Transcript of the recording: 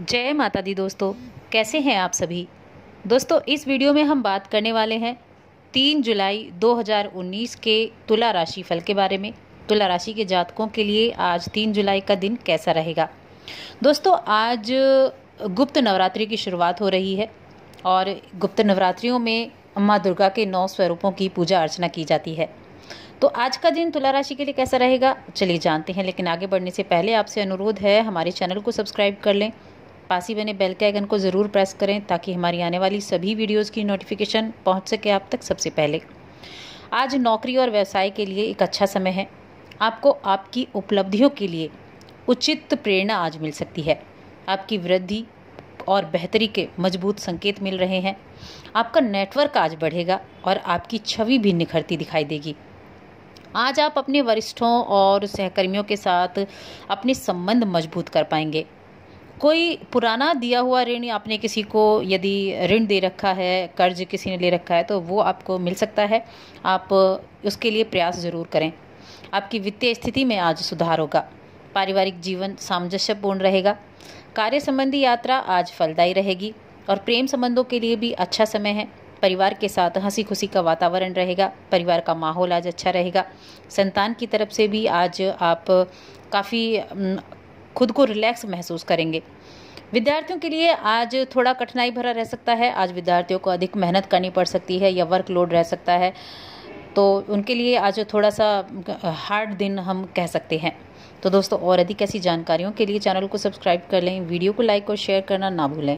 जय माता दी दोस्तों कैसे हैं आप सभी दोस्तों इस वीडियो में हम बात करने वाले हैं तीन जुलाई 2019 के तुला राशि फल के बारे में तुला राशि के जातकों के लिए आज तीन जुलाई का दिन कैसा रहेगा दोस्तों आज गुप्त नवरात्रि की शुरुआत हो रही है और गुप्त नवरात्रियों में माँ दुर्गा के नौ स्वरूपों की पूजा अर्चना की जाती है तो आज का दिन तुला राशि के लिए कैसा रहेगा चलिए जानते हैं लेकिन आगे बढ़ने से पहले आपसे अनुरोध है हमारे चैनल को सब्सक्राइब कर लें पास ही बने बेल के आइकन को ज़रूर प्रेस करें ताकि हमारी आने वाली सभी वीडियोज़ की नोटिफिकेशन पहुँच सके आप तक सबसे पहले आज नौकरी और व्यवसाय के लिए एक अच्छा समय है आपको आपकी उपलब्धियों के लिए उचित प्रेरणा आज मिल सकती है आपकी वृद्धि और बेहतरी के मजबूत संकेत मिल रहे हैं आपका नेटवर्क आज बढ़ेगा और आपकी छवि भी निखरती दिखाई देगी आज आप अपने वरिष्ठों और सहकर्मियों के साथ अपने संबंध मजबूत कर पाएंगे कोई पुराना दिया हुआ ऋण आपने किसी को यदि ऋण दे रखा है कर्ज किसी ने ले रखा है तो वो आपको मिल सकता है आप उसके लिए प्रयास ज़रूर करें आपकी वित्तीय स्थिति में आज सुधार होगा पारिवारिक जीवन सामंजस्यपूर्ण रहेगा कार्य संबंधी यात्रा आज फलदायी रहेगी और प्रेम संबंधों के लिए भी अच्छा समय है परिवार के साथ हंसी खुशी का वातावरण रहेगा परिवार का माहौल आज अच्छा रहेगा संतान की तरफ से भी आज आप काफ़ी खुद को रिलैक्स महसूस करेंगे विद्यार्थियों के लिए आज थोड़ा कठिनाई भरा रह सकता है आज विद्यार्थियों को अधिक मेहनत करनी पड़ सकती है या वर्कलोड रह सकता है तो उनके लिए आज थोड़ा सा हार्ड दिन हम कह सकते हैं तो दोस्तों और अधिक ऐसी जानकारियों के लिए चैनल को सब्सक्राइब कर लें वीडियो को लाइक और शेयर करना ना भूलें